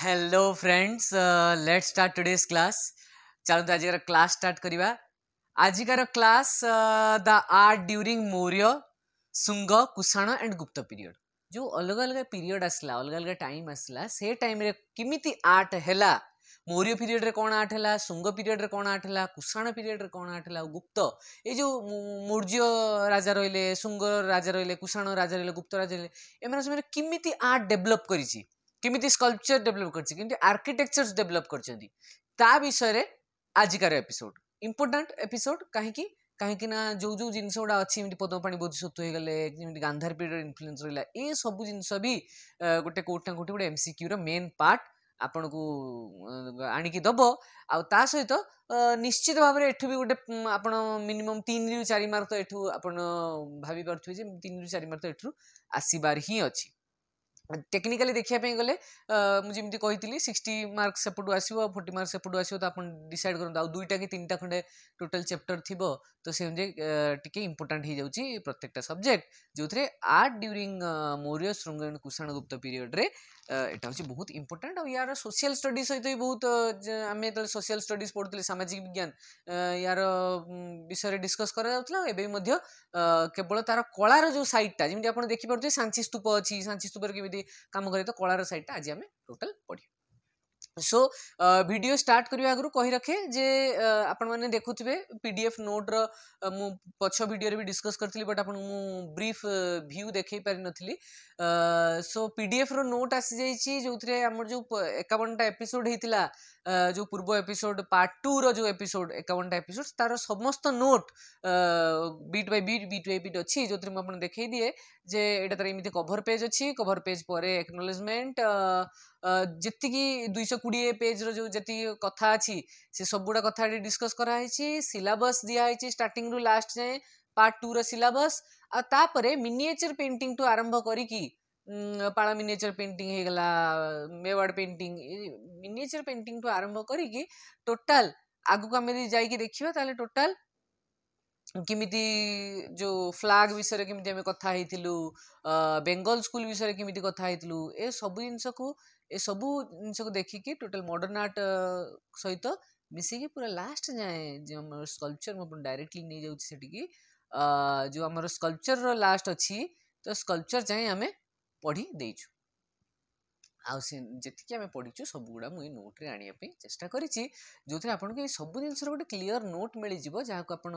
Hello friends let start today's class ଚାଲନ୍ତୁ ଆଜିକାର class start କରିବା ଆଜିକାର class the art during Maurya Shunga Kushan and Gupta period ଯେଉଁ ଅଲଗା ଅଲଗା ପିରିୟଡ଼ ଆସିଲା ଅଲଗା ଅଲଗା ଟାଇମ୍ ଆସିଲା ସେ ଟାଇମ୍ରେ କେମିତି ଆର୍ଟ ହେଲା ମୌର୍ଯ୍ୟ ପିରିୟଡ଼ରେ କ'ଣ ଆର୍ଟ ହେଲା ଶୁଙ୍ଗ ପିରିୟଡ଼ରେ କ'ଣ ଆର୍ଟ ହେଲା କୁଷାଣ ପିରିୟଡ଼ରେ କ'ଣ ଆର୍ଟ ହେଲା ଆଉ ଗୁପ୍ତ ଏଇ ଯେଉଁ ମୌର୍ଯ୍ୟ ରାଜା ରହିଲେ ଶୁଙ୍ଗ ରାଜା ରହିଲେ କୁଷାଣ ରାଜା ରହିଲେ ଗୁପ୍ତ ରାଜା ରହିଲେ ଏମାନେ ସେମାନେ କେମିତି ଆର୍ଟ ଡେଭଲପ୍ କରିଛି କେମିତି ସ୍କଲ୍ପଚର୍ ଡେଭଲପ୍ କରିଛି କେମିତି ଆର୍କିଟେକ୍ଚର୍ ଡେଭଲପ୍ କରିଛନ୍ତି ତା ବିଷୟରେ ଆଜିକାର ଏପିସୋଡ଼ ଇମ୍ପୋର୍ଟାଣ୍ଟ ଏପିସୋଡ଼ କାହିଁକି କାହିଁକି ନା ଯେଉଁ ଯେଉଁ ଜିନିଷ ଗୁଡ଼ା ଅଛି ଏମିତି ପଦ୍ମପାଣି ବୋଧିସତ୍ତ୍ୱ ହେଇଗଲେ ଯେମିତି ଗାନ୍ଧାର ପିରିୟଡ଼ ଇନଫ୍ଲୁଏନ୍ସ ରହିଲା ଏ ସବୁ ଜିନିଷ ବି ଗୋଟେ କୋଉଠି ନା କୋଉଠି ଗୋଟେ ଏମ୍ସିକ୍ୟୁର ମେନ୍ ପାର୍ଟ ଆପଣଙ୍କୁ ଆଣିକି ଦେବ ଆଉ ତା ସହିତ ନିଶ୍ଚିତ ଭାବରେ ଏଠୁ ବି ଗୋଟେ ଆପଣ ମିନିମମ୍ ତିନିରୁ ଚାରି ମାର୍କ ତ ଏଠୁ ଆପଣ ଭାବିପାରୁଥିବେ ଯେ ତିନିରୁ ଚାରି ମାର୍କ ତ ଏଠୁ ଆସିବାର ହିଁ ଅଛି टेक्निकाली देखापी गले जमी कही सिक्सटी मार्क्स सेपटू आस फोर्ट मार्क्स सेपटू आस तो डिसाइड करूँ दुईटा कि तीन टा खे टोटाल चैप्टर थी तो से अनुजाई इंपोर्टाट हो जाए प्रत्येकटा सब्जेक्ट जो थे आर्ट ड्यूरी मौर्य श्रृंगण कुषाण गुप्त पीरियड में এটা ହେଉଛି ବହୁତ ଇମ୍ପୋର୍ଟାଣ୍ଟ ଆଉ ୟାର ସୋସିଆଲ ଷ୍ଟଡିଜ୍ ସହିତ ବି ବହୁତ ଆମେ ଯେତେବେଳେ ସୋସିଆଲ ଷ୍ଟଡିଜ୍ ପଢ଼ୁଥିଲେ ସାମାଜିକ ବିଜ୍ଞାନ ୟାର ବିଷୟରେ ଡିସ୍କସ୍ କରାଯାଉଥିଲା ଆଉ ଏବେ ମଧ୍ୟ କେବଳ ତାର କଳାର ଯେଉଁ ସାଇଡ଼୍ଟା ଯେମିତି ଆପଣ ଦେଖିପାରୁଥିବେ ସାଞ୍ଚି ସ୍ତୂପ ଅଛି ସାଞ୍ଚି ସ୍ତୂପରେ କେମିତି କାମ କରେ ତ କଳାର ସାଇଡ଼୍ଟା ଆଜି ଆମେ ଟୋଟାଲ ପଢ଼ିବା सो भिड स्टार्ट करने आगु कही रखे जे आपण पी डी एफ नोट्र मु पछ भिडियो भी डिस्कस करी बट मुझ ब्रीफ भ्यू देख पारि नी सो डी एफ रोट आसी जा जो थे आम जो एकावनटा एपिसोड होता जो पूर्व एपिसोड पार्ट टू रो जो एपिसोड एकावनटा एपिसोड तार समस्त note bit by bit bit by bit अच्छी जो मुझे देखे दिए जे यहाँ तार एमती कभर पेज अच्छी कभर पेज पर एक्नोलेजमेंट जितिकी दुई କୋଡ଼ିଏ ପେଜ୍ର ଯେଉଁ ଯେତିକି କଥା ଅଛି ସେ ସବୁଗୁଡ଼ା କଥା ଏଠି ଡିସ୍କସ୍ କରାହେଇଛି ସିଲାବସ୍ ଦିଆହେଇଛି ଷ୍ଟାର୍ଟିଂରୁ ଲାଷ୍ଟ ଯାଏଁ ପାର୍ଟ ଟୁର ସିଲାବସ୍ ଆଉ ତାପରେ ମିନିଏଚର୍ ପେଣ୍ଟିଂଠୁ ଆରମ୍ଭ କରିକି ପାଳ ମିନିଏଚର୍ ପେଣ୍ଟିଂ ହେଇଗଲା ମେୱାର୍ଡ଼ ପେଣ୍ଟିଂ ମିନିଏଚର୍ ପେଣ୍ଟିଂଠୁ ଆରମ୍ଭ କରିକି ଟୋଟାଲ୍ ଆଗକୁ ଆମେ ଯଦି ଯାଇକି ଦେଖିବା ତାହେଲେ ଟୋଟାଲ୍ କେମିତି ଯେଉଁ ଫ୍ଲାଗ୍ ବିଷୟରେ କେମିତି ଆମେ କଥା ହେଇଥିଲୁ ବେଙ୍ଗଲ ସ୍କୁଲ ବିଷୟରେ କେମିତି କଥା ହେଇଥିଲୁ ଏ ସବୁ ଜିନିଷକୁ ये सबू जिन देखिक टोटाल मडर्ण आर्ट सहित मिसिक पूरा लास्ट जाए जो स्कल्पचर मुझे डायरेक्टली नहीं जाऊँ तो से जो आम स्कल्पचर लास्ट अच्छी तो स्कल्पचर जाए आम पढ़ी देचु ଆଉ ସେ ଯେତିକି ଆମେ ପଢ଼ିଛୁ ସବୁଗୁଡ଼ା ମୁଁ ଏଇ ନୋଟ୍ରେ ଆଣିବା ପାଇଁ ଚେଷ୍ଟା କରିଛି ଯେଉଁଥିରେ ଆପଣଙ୍କୁ ଏଇ ସବୁ ଜିନିଷର ଗୋଟେ କ୍ଲିଅର୍ ନୋଟ୍ ମିଳିଯିବ ଯାହାକୁ ଆପଣ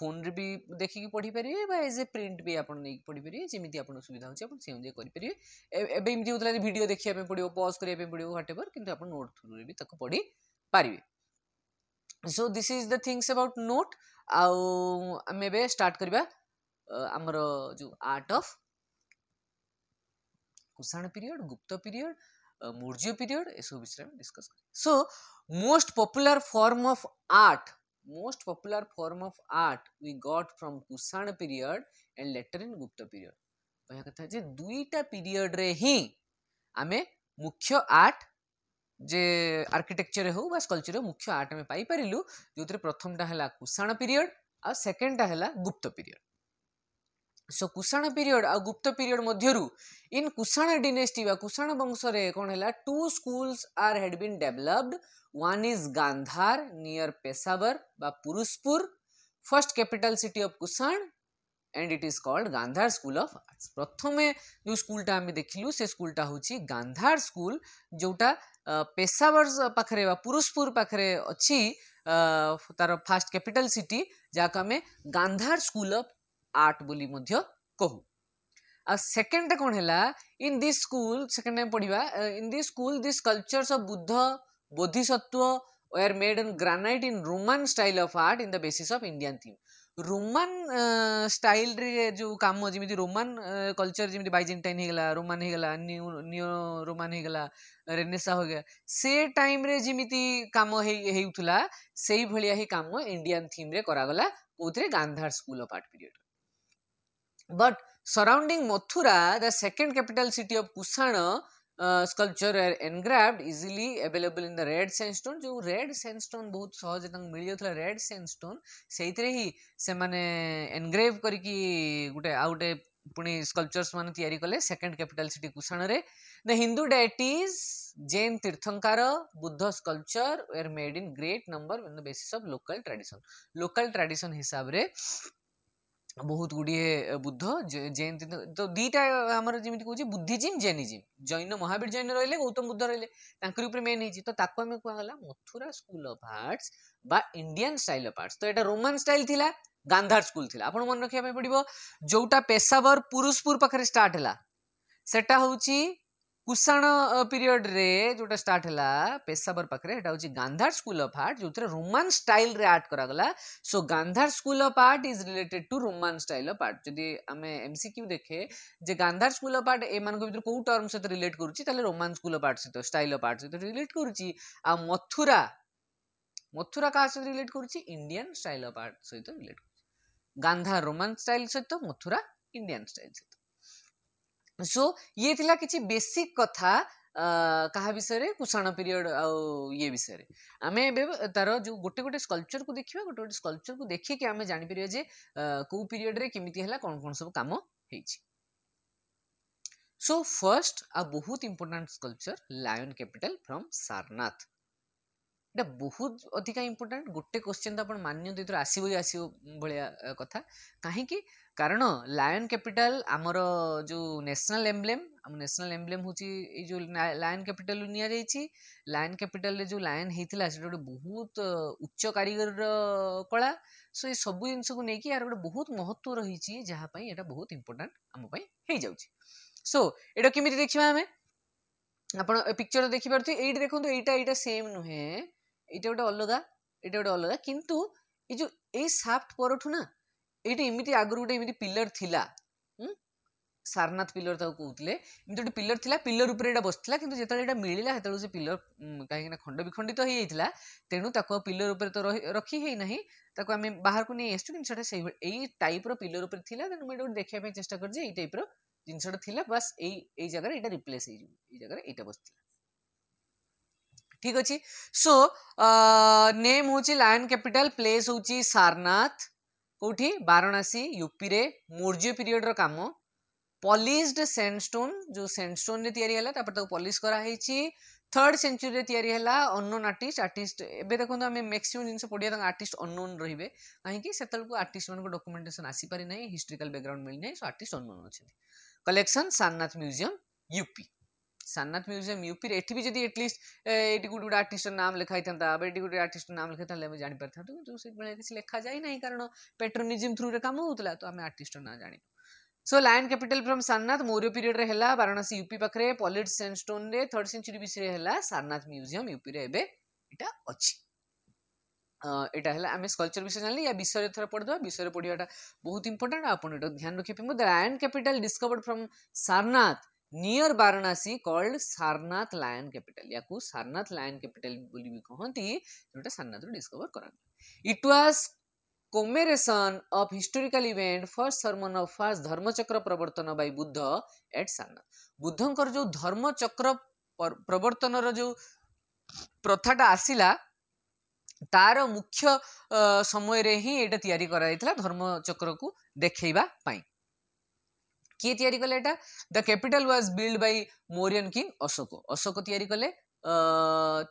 ଫୋନ୍ରେ ବି ଦେଖିକି ପଢ଼ିପାରିବେ ବା ଏଜ୍ ଏ ପ୍ରିଣ୍ଟ ବି ଆପଣ ନେଇକି ପଢ଼ିପାରିବେ ଯେମିତି ଆପଣଙ୍କ ସୁବିଧା ହେଉଛି ଆପଣ ସେ ଅନୁଯାୟୀ କରିପାରିବେ ଏବେ ଏମିତି ହେଉଥିଲା ଯେ ଭିଡ଼ିଓ ଦେଖିବା ପାଇଁ ପଡ଼ିବ ପଜ୍ କରିବା ପାଇଁ ପଡ଼ିବ ହ୍ୱାଟ୍ ଏଭର୍ କିନ୍ତୁ ଆପଣ ନୋଟ୍ ଥ୍ରୁରେ ବି ତାକୁ ପଢ଼ି ପାରିବେ so this is the things about note ଆଉ ଆମେ ଏବେ ଷ୍ଟାର୍ଟ କରିବା ଆମର ଯେଉଁ art of Kushan period Gupta period Maurya period ଏସବୁ ବିଷୟରେ ଆମେ ଡିସ୍କସ୍ କରିବା so most popular form of art most popular form of art we got from Kushan period and later in Gupta period. କହିବା କଥା ଯେ ଦୁଇଟା ପିରିୟଡ଼ରେ ହିଁ ଆମେ ମୁଖ୍ୟ ଆର୍ଟ ଯେ ଆର୍କିଟେକ୍ଚରରେ ହେଉ ବା ସ୍କଲ୍ଚରରେ ମୁଖ୍ୟ ଆର୍ଟ ଆମେ ପାଇପାରିଲୁ ଯେଉଁଥିରେ ପ୍ରଥମଟା ହେଲା କୁଷାଣ ପିରିୟଡ଼ ଆଉ ସେକେଣ୍ଡଟା ହେଲା Gupta period so Kushan period ଆଉ ଗୁପ୍ତ ପିରିୟଡ଼ ମଧ୍ୟରୁ ଇନ୍ কুষাণ ଡିନେଷ୍ଟି ବା কুষাণ ବଂଶରେ କ'ଣ ହେଲା two schools are had been developed one is Gandhara near Peshawar ବା Purushapura first capital city of Kushan and it is called Gandhara school of arts প্রথমে যে স্কুলটা আমি দেখিলু সে স্কুলটা হচ্ছে গান্ধার স্কুল যেটা পেশাবর পাখে বা পুরুষপুর পাখে অ তার ফার্স্ট ক্যাপিটাল সিটি যাকে আমি গান্ধার স্কুল অফ आर्ट बोली कहू आ सेकेंड कौन है in the school second time पढ़ा in the school this cultures of Buddha Bodhisattva were made in granite in Roman style of art in the basis of Indian theme Roman style रे जो काम जमी Roman culture जमी बैजेटाइन होगा Roman होगा new Roman होगा Renaissance हो गया से टाइम जमी कम होता से ही कम इंडियान थीम्रे कराला कौन Gandhara school of art period but surrounding Mathura the second capital city of Kushan sculpture are engraved easily available in the red sandstone जो रेड सैंडस्टोन बहुत सहज मिल जाता है रेड स्टोन से ही से एनग्रेव करी गोटे आ गए पुणी स्कल्पचर्स तैयारी कले सेकेंड कैपिटाल सिटी कुषाण से the Hindu deities Jain tirthankar Buddha sculpture they are made in great number on the basis of local tradition local tradition हिसाब से ବହୁତ ଗୁଡ଼ିଏ ବୁଦ୍ଧ ଜୈନ ତ ଦୁଇଟା ଆମର ଯେମିତି କହୁଛି ବୁଦ୍ଧିଜିମ୍ ଜୈନିଜିମ୍ ଜୈନ ମହାବୀର ଜୈନ ରହିଲେ ଗୌତମ ବୁଦ୍ଧ ରହିଲେ ତାଙ୍କରି ଉପରେ ମେନ୍ ହେଇଛି ତ ତାକୁ ଆମେ କୁହାଗଲା ମଥୁରା ସ୍କୁଲ ଅଫ୍ ଆର୍ଟସ୍ ବା ଇଣ୍ଡିଆନ୍ ଷ୍ଟାଇଲ୍ ଅଫ୍ ଆର୍ଟସ୍ ତ ଏଇଟା ରୋମାନ୍ ଷ୍ଟାଇଲ୍ ଥିଲା ଗାନ୍ଧାର ସ୍କୁଲ ଥିଲା ଆପଣ ମନେ ରଖିବା ପାଇଁ ପଡ଼ିବ ଯୋଉଟା ପେଶାବର ପୁରୁଷପୁର ପାଖରେ ଷ୍ଟାର୍ଟ ହେଲା ସେଟା ହେଉଛି কুষাণ পিরিয়ডরে যেটা স্টার্ট হলা পেশাবর পাখে এটা হচ্ছে গান্ধার স্কুল অফ আর্ট যে রোমান স্টাইলরে আর্ট করাগলা so Gandhara school of art is related to Roman style of art যদি আমি এমসিকিউ দেখে যে গান্ধার স্কুল অফ আর্ট এমানক ভিতর কেউ টর্ম সহ রিলেট করুছি তাহলে রোমান স্কুল অফ আর্ট সহ স্টাইল অফ আর্ট সহ রিলেট করুছি আর মথুরা মথুরা কাহ সহ রিলেট করুছি ইন্ডিয়ান স্টাইল অফ আর্ট সহ রিলেট করুছি গান্ধার রোমান স্টাইল সহ মথুরা ইন্ডিয়ান স্টাইল সহ सो ये थिला किछि बेसिक कथा କାହା ବିଷୟରେ କୁଷାଣ ପିରିୟଡ଼ ଆଉ ଇଏ ବିଷୟରେ ଆମେ ଏବେ ତାର ଯେଉଁ ଗୋଟେ ଗୋଟେ ସ୍କଲ୍ପଚର୍କୁ ଦେଖିବା ଗୋଟେ ଗୋଟେ ସ୍କଲ୍ପଚର୍କୁ ଦେଖିକି ଆମେ ଜାଣିପାରିବା ଯେ କେଉଁ ପିରିୟଡ଼ରେ କେମିତି ହେଲା କ'ଣ କ'ଣ ସବୁ କାମ ହେଇଛି ସୋ ଫର୍ଷ୍ଟ ଆଉ ବହୁତ important sculpture lion capital from Sarnath ଏଇଟା ବହୁତ ଅଧିକା ଇମ୍ପୋର୍ଟାଣ୍ଟ ଗୋଟେ କୋଶ୍ଚିନ୍ ତ ଆପଣ ମାନିନିଅନ୍ତୁ ଏଥିରୁ ଆସିବ ହିଁ ଆସିବ ଭଳିଆ କଥା କାହିଁକି କାରଣ ଲାୟନ୍ କ୍ୟାପିଟାଲ୍ ଆମର ଯେଉଁ ନ୍ୟାସନାଲ୍ ଏମ୍ବ୍ଲେମ୍ ଆମ ନ୍ୟାସନାଲ୍ ଏମ୍ବ୍ଲେମ୍ ହେଉଛି ଏଇ ଯେଉଁ ଲାୟନ୍ କ୍ୟାପିଟାଲ୍ରୁ ନିଆଯାଇଛି ଲାୟନ୍ କ୍ୟାପିଟାଲ୍ରେ ଯେଉଁ ଲାୟନ୍ ହେଇଥିଲା ସେଇଟା ଗୋଟେ ବହୁତ ଉଚ୍ଚ କାରିଗରୀର କଳା ସୋ ଏ ସବୁ ଜିନିଷକୁ ନେଇକି ଏହାର ଗୋଟେ ବହୁତ ମହତ୍ତ୍ୱ ରହିଛି ଯାହା ପାଇଁ ଏଇଟା ବହୁତ ଇମ୍ପୋର୍ଟାଣ୍ଟ ଆମ ପାଇଁ ହେଇଯାଉଛି ସୋ ଏଇଟା କେମିତି ଦେଖିବା ଆମେ ଆପଣ ପିକ୍ଚର ଦେଖିପାରୁଥିବେ ଏଇଠି ଦେଖନ୍ତୁ ଏଇଟା ଏଇଟା ସେମ୍ ନୁହେଁ ଏଇଟା ଗୋଟେ ଅଲଗା ଏଇଟା ଗୋଟେ ଅଲଗା କିନ୍ତୁ ଏ ଯେଉଁ ଏଇ ସାଫ୍ଟ ପରଠୁ ନା ଏଇଟା ଏମିତି ଆଗରୁ ଗୋଟେ ଏମିତି ପିଲର୍ ଥିଲା ସାରନାଥ ପିଲର୍ ତାକୁ କହୁଥିଲେ ଏମିତି ଗୋଟେ ପିଲର୍ ଥିଲା ପିଲର୍ ଉପରେ ଏଇଟା ବସିଥିଲା କିନ୍ତୁ ଯେତେବେଳେ ଏଇଟା ମିଳିଲା ସେତେବେଳେ ସେ ପିଲର୍ କାହିଁକିନା ଖଣ୍ଡ ବିଖଣ୍ଡିତ ହେଇଯାଇଥିଲା ତେଣୁ ତାକୁ ଆଉ ପିଲର୍ ଉପରେ ତ ରଖି ହେଇନାହିଁ ତାକୁ ଆମେ ବାହାରକୁ ନେଇ ଆସିଛୁ କିନ୍ତୁ ସେଟା ସେଇଭଳି ଏଇ ଟାଇପ୍ର ପିଲର୍ ଉପରେ ଥିଲା ତେଣୁ ମୁଁ ଏଇଟା ଗୋଟେ ଦେଖିବା ପାଇଁ ଚେଷ୍ଟା କରିଛି ଏଇ ଟାଇପ୍ର ଜିନିଷଟା ଥିଲା ବାସ୍ ଏଇ ଏଇ ଜାଗାରେ ଏଇଟା ରିପ୍ଲେସ୍ ହେଇଯିବ ଏଇ ଜାଗାରେ ଏଇଟା ବସିଥିଲା ठीक अच्छे ସୋ ନେମ୍ ହେଉଛି ଲାୟନ୍ କ୍ୟାପିଟାଲ ପ୍ଲେସ୍ ହେଉଛି ସାରନାଥ କେଉଁଠି ବାରାଣାସୀ ୟୁପିରେ ମୌର୍ଯ୍ୟ ପିରିୟଡ଼ର କାମ ପଲିସ୍ଡ ସେଣ୍ଡଷ୍ଟୋନ୍ ଯେଉଁ ସେଣ୍ଡଷ୍ଟୋନ୍ରେ ତିଆରି ହେଲା ତାପରେ ତାକୁ थर्ड सेंचुरी तयारी होला अननोन आर्टिस्ट आर्टिस्ट ए देखो तो आम्ही मॅक्सिमम जिन्स पढिया तांक आर्टिस्ट अननोन रहिबे काहींकी सेतलकु आर्टिस्ट मानको डॉक्यूमेंटेशन आसी पारि नाही बैकग्राउंड मिलि सो आर्टिस्ट अनोन अछि collection Sarnath museum UP Sarnath museum ୟୁପିରେ ଏଠି ବି ଯଦି ଏଟଲିଷ୍ଟ ଏଠି ଗୋଟେ ଗୋଟେ ଆର୍ଟିଷ୍ଟର ନାମ ଲେଖା ହେଇଥାନ୍ତା ବା ଏଠି ଗୋଟେ ଆର୍ଟିଷ୍ଟର ନାମ ଲେଖା ତାହେଲେ ଆମେ ଜାଣିପାରିଥାନ୍ତୁ କିନ୍ତୁ ସେତେବେଳେ କିଛି ଲେଖାଯାଇ ନାହିଁ କାରଣ ପେଟ୍ରୋନିଜିମ୍ ଥ୍ରୁରେ କାମ ହେଉଥିଲା ତ ଆମେ ଆର୍ଟିଷ୍ଟର ନାଁ ଜାଣିନୁ so lion capital from Sarnath Maurya period है वाराणसी यूपी पाखे पॉलिट सैंडस्टोन रे थर्ड सेंचुरी विषय है सारनाथ म्यूजियम यूपी रे एबे इटा अछि এটা হল আমি স্কলচর বিষয়ে জানলে ইয়া বিষয়ে থরে পড়িদেবা বিষয়ে পড়িবাটা বহুত ইম্পর্টাট আপনার এটা ধ্যান রাখবে lion capital discovered from Sarnath near Varanasi called Sarnath lion capital yaku Sarnath lion capital boli bi kohanti jota Sarnath ro discover karan it was commemoration of historical event first sermon of first dharmachakra pravartana by buddha at Sarnath बुद्धଙ୍କର ଯେଉଁ ଧର୍ମଚକ୍ର ପ୍ରବର୍ତ୍ତନର ଯେଉଁ ପ୍ରଥାଟା ଆସିଲା ତାର ମୁଖ୍ୟ ସମୟରେ ହିଁ ଏଇଟା ତିଆରି କରାଯାଇଥିଲା ଧର୍ମଚକ୍ରକୁ ଦେଖେଇବା ପାଇଁ କିଏ ତିଆରି କଲେ ଏଇଟା the capital was build by Mauryan king Ashoka Ashoka ତିଆରି କଲେ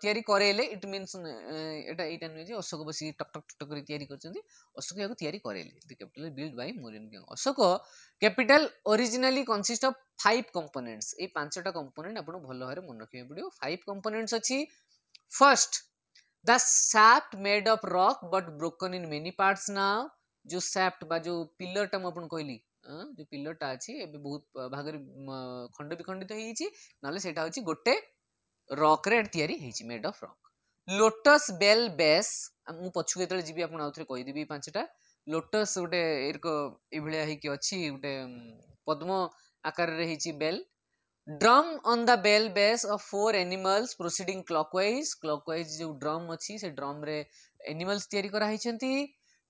ତିଆରି କରେଇଲେ ଇଟ୍ ମିନ୍ସ ଏଇଟା ଏଇଟା ନୁହେଁ ଯେ ଅଶୋକ ବସିକି ଟକ୍ ଟକ୍ ଟକ୍ କରି ତିଆରି କରିଛନ୍ତି ଅଶୋକ ଏହାକୁ ତିଆରି କରେଇଲେ the capital build by Mauryan king Ashoka capital originally consist of five components ଏଇ ପାଞ୍ଚଟା କମ୍ପୋନେଣ୍ଟ ଆପଣଙ୍କୁ ଭଲ ଭାବରେ ମନେ ରଖିବାକୁ ପଡ଼ିବ ଫାଇଭ୍ କମ୍ପୋନେଣ୍ଟସ୍ ଅଛି first the shaft made of rock but broken in many parts now जो सैप्ट बा जो पिलर टा मुझे कहली ଯେଉଁ ପିଲରଟା ଅଛି ଏବେ ବହୁତ ଭାଗରେ ଖଣ୍ଡ ବିଖଣ୍ଡିତ ହେଇଯାଇଛି ନହେଲେ ସେଇଟା ହେଉଛି ଗୋଟେ ରକ୍ରେ ତିଆରି ହେଇଛି made of rock lotus bell base ମୁଁ ପଛକୁ ଯେତେବେଳେ ଯିବି ଆପଣ ଆଉଥରେ କହିଦେବି ପାଞ୍ଚଟା ଲୋଟସ୍ ଗୋଟେ ଏକ ଏଇଭଳିଆ ହେଇକି ଅଛି ଗୋଟେ ପଦ୍ମ ଆକାରରେ ହେଇଛି bell drum on the bell base of four animals proceeding clockwise clockwise ଯେଉଁ ଡ୍ରମ୍ ଅଛି ସେ ଡ୍ରମ୍ରେ ଏନିମଲ୍ସ ତିଆରି କରାହେଇଛନ୍ତି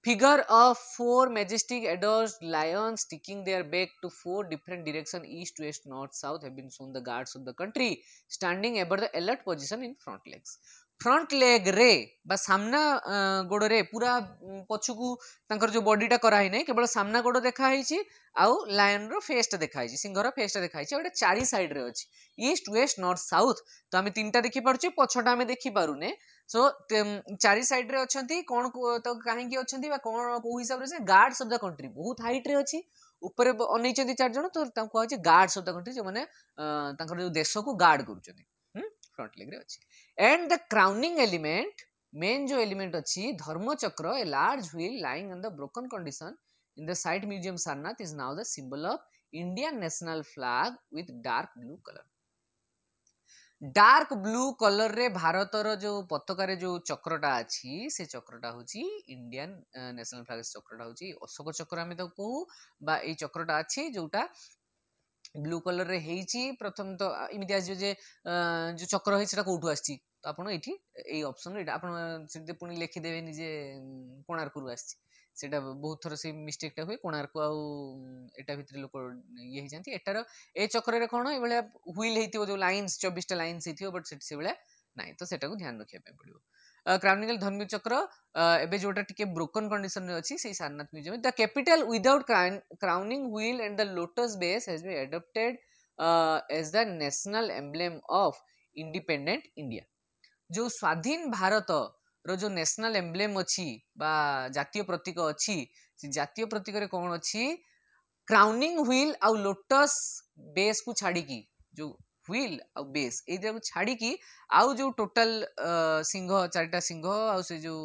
figure of four majestic adorned lions sticking their back to four different directions east west north south have been shown the guards of the country standing above the alert position in front legs front leg रे बा सामना गोड़ रे पूरा पछु को तांकर जो body टा करा नै केवल सामना गोड़ देखा हेछि आउ लायन रो फेस टा देखा हेछि सिंह रो फेस टा देखा हेछि ओटा चारि साइड रे अछि ईस्ट वेस्ट नॉर्थ साउथ तो हमें तीनटा देखि पारुछि पछटा हमें देखि पारुने सो चारि सैड्रे अच्छा कौन तो कहीं अच्छा कौन कौ हिसाब से गार्डस अफ द कंट्री बहुत हाइट्रे अच्छी उपर अन चार जन तो कह गार्डस अफ द कंट्री जो मैंने जो देश को गार्ड कर फ्रंट लेग्रे अच्छे and the crowning element main जो एलिमेंट अच्छी धर्मचक्र a large wheel lying in the broken condition in the site museum Sarnath is now the symbol of Indian national flag with dark blue colour dark blue କଲର୍ରେ ଭାରତର ଯେଉଁ ପତାକାରେ ଯେଉଁ ଚକ୍ରଟା ଅଛି ସେ ଚକ୍ରଟା ହେଉଛି ଇଣ୍ଡିଆନ୍ ନ୍ୟାସନାଲ୍ ଫ୍ଲାଗ୍ ଚକ୍ରଟା ହେଉଛି ଅଶୋକ ଚକ୍ର ଆମେ ତାକୁ କହୁ ବା ଏଇ ଚକ୍ରଟା ଅଛି ଯେଉଁଟା ବ୍ଲୁ କଲର୍ରେ ହେଇଛି ପ୍ରଥମ ତ ଏମିତି ଆସିବ ଯେ ଯେଉଁ ଚକ୍ର ହେଇଛି ସେଟା କେଉଁଠୁ ଆସିଛି ତ ଆପଣ ଏଇଠି ଏଇ ଅପସନ୍ରେ ଏଇଟା ଆପଣ ସେଠି ପୁଣି ଲେଖିଦେବେ ନିଜେ କୋଣାର୍କରୁ ଆସିଛି सेटा बहुत थर से मिस्टेकटा हुए कोणार्क आटा भितर लोक ये जाती एटार ए चक्र कौन ये ह्विल हो बट चबिशा लाइन्स हो ना तो से ध्यान रखा पड़ो क्रामिकल धर्मी चक्र एवं जोटा टी ब्रोकन कंडीशन अच्छी से Sarnath museum the capital without crowning wheel and the lotus base has be adapted as the national emblem of independent India जो स्वाधीन भारत जो नेशनल एम्ब्लेम अच्छी बा जय प्रतीक अच्छी जितिय प्रतीक कौन अच्छी क्राउनिंग ह्विल आ लोटस बेस को छाड़ी जो ह्विल आ बेस यू छाड़ी आउ जो टोटल सिंह चारिटा सिंह आ जो